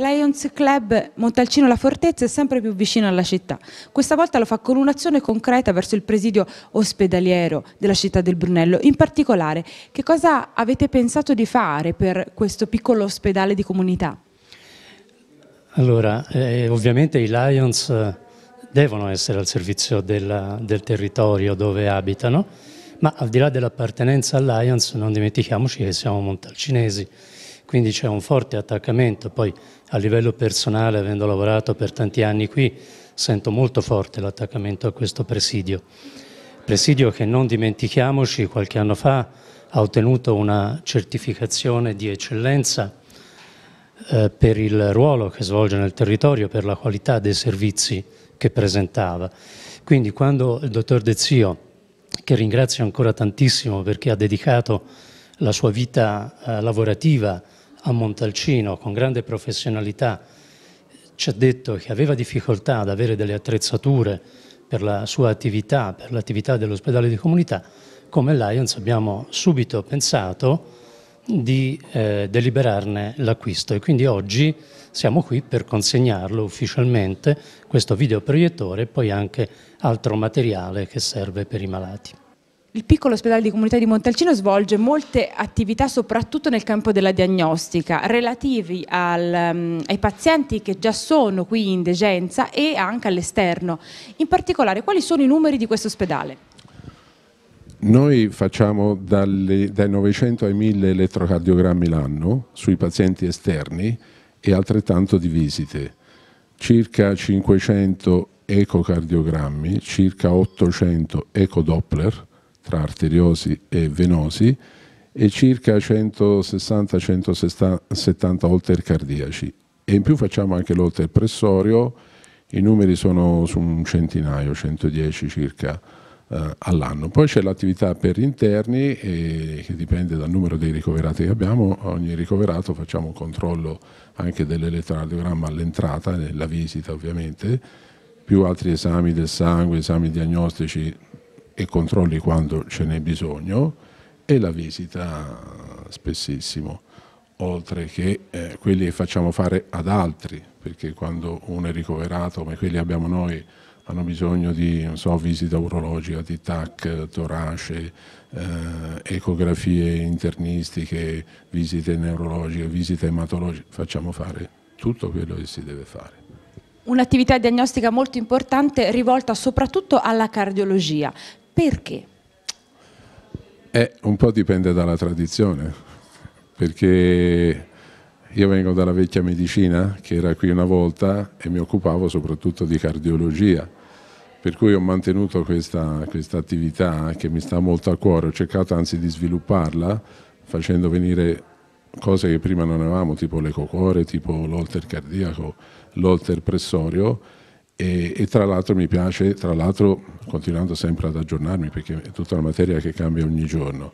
Lions Club Montalcino La Fortezza è sempre più vicino alla città. Questa volta lo fa con un'azione concreta verso il presidio ospedaliero della città del Brunello. In particolare, che cosa avete pensato di fare per questo piccolo ospedale di comunità? Allora, eh, ovviamente i Lions eh, devono essere al servizio della, del territorio dove abitano, ma al di là dell'appartenenza al Lions non dimentichiamoci che siamo montalcinesi quindi c'è un forte attaccamento, poi a livello personale, avendo lavorato per tanti anni qui, sento molto forte l'attaccamento a questo presidio. Presidio che non dimentichiamoci, qualche anno fa ha ottenuto una certificazione di eccellenza eh, per il ruolo che svolge nel territorio, per la qualità dei servizi che presentava. Quindi quando il dottor De Zio, che ringrazio ancora tantissimo perché ha dedicato la sua vita eh, lavorativa a Montalcino con grande professionalità ci ha detto che aveva difficoltà ad avere delle attrezzature per la sua attività, per l'attività dell'ospedale di comunità, come Lions abbiamo subito pensato di eh, deliberarne l'acquisto e quindi oggi siamo qui per consegnarlo ufficialmente, questo videoproiettore e poi anche altro materiale che serve per i malati. Il piccolo ospedale di comunità di Montalcino svolge molte attività soprattutto nel campo della diagnostica relativi al, um, ai pazienti che già sono qui in degenza e anche all'esterno. In particolare quali sono i numeri di questo ospedale? Noi facciamo dalle, dai 900 ai 1000 elettrocardiogrammi l'anno sui pazienti esterni e altrettanto di visite, circa 500 ecocardiogrammi, circa 800 ecodoppler tra arteriosi e venosi e circa 160-170 holter cardiaci e in più facciamo anche l'holter pressorio, i numeri sono su un centinaio, 110 circa eh, all'anno. Poi c'è l'attività per interni eh, che dipende dal numero dei ricoverati che abbiamo, ogni ricoverato facciamo un controllo anche dell'elettrocardiogramma all'entrata, nella visita ovviamente, più altri esami del sangue, esami diagnostici e controlli quando ce n'è bisogno e la visita spessissimo, oltre che eh, quelli che facciamo fare ad altri, perché quando uno è ricoverato, come quelli abbiamo noi, hanno bisogno di so, visita urologica, di TAC, torace, eh, ecografie internistiche, visite neurologiche, visite ematologiche, facciamo fare tutto quello che si deve fare. Un'attività diagnostica molto importante rivolta soprattutto alla cardiologia. Perché? Eh, un po' dipende dalla tradizione, perché io vengo dalla vecchia medicina, che era qui una volta, e mi occupavo soprattutto di cardiologia, per cui ho mantenuto questa, questa attività che mi sta molto a cuore, ho cercato anzi di svilupparla facendo venire cose che prima non avevamo, tipo l'ecocore, tipo l'olter cardiaco, l'olter pressorio, e, e, tra l'altro mi piace, tra l'altro continuando sempre ad aggiornarmi perché è tutta una materia che cambia ogni giorno,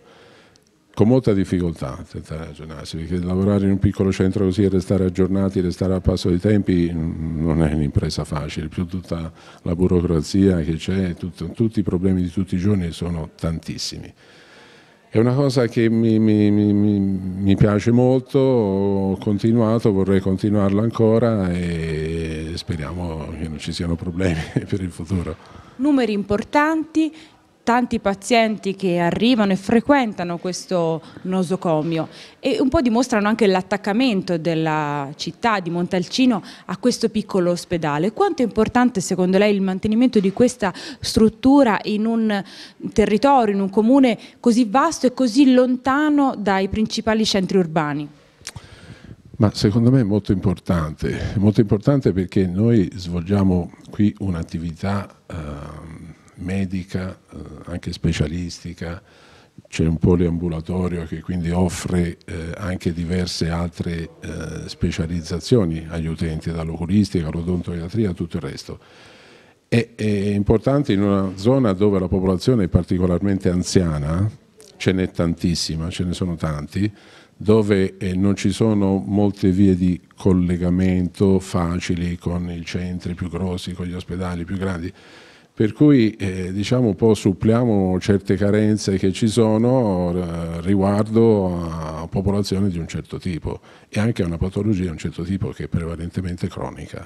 con molta difficoltà tentare di aggiornarsi, perché lavorare in un piccolo centro così e restare aggiornati, restare al passo dei tempi non è un'impresa facile, più tutta la burocrazia che c'è, tutti i problemi di tutti i giorni sono tantissimi. È una cosa che mi, mi, mi, mi, piace molto, ho continuato, vorrei continuarla ancora e speriamo che non ci siano problemi per il futuro. Numeri importanti, tanti pazienti che arrivano e frequentano questo nosocomio e un po' dimostrano anche l'attaccamento della città di Montalcino a questo piccolo ospedale. Quanto è importante secondo lei il mantenimento di questa struttura in un territorio, in un comune così vasto e così lontano dai principali centri urbani? Ma secondo me è molto importante, molto importante perché noi svolgiamo qui un'attività eh, medica, eh, anche specialistica, c'è un poliambulatorio che quindi offre eh, anche diverse altre eh, specializzazioni agli utenti, dall'oculistica all'odontoiatria e tutto il resto. È, è importante in una zona dove la popolazione è particolarmente anziana, ce n'è tantissima, ce ne sono tanti, dove eh, non ci sono molte vie di collegamento facili con i centri più grossi, con gli ospedali più grandi. Per cui eh, diciamo un po' suppliamo certe carenze che ci sono eh, riguardo a popolazioni di un certo tipo e anche a una patologia di un certo tipo che è prevalentemente cronica.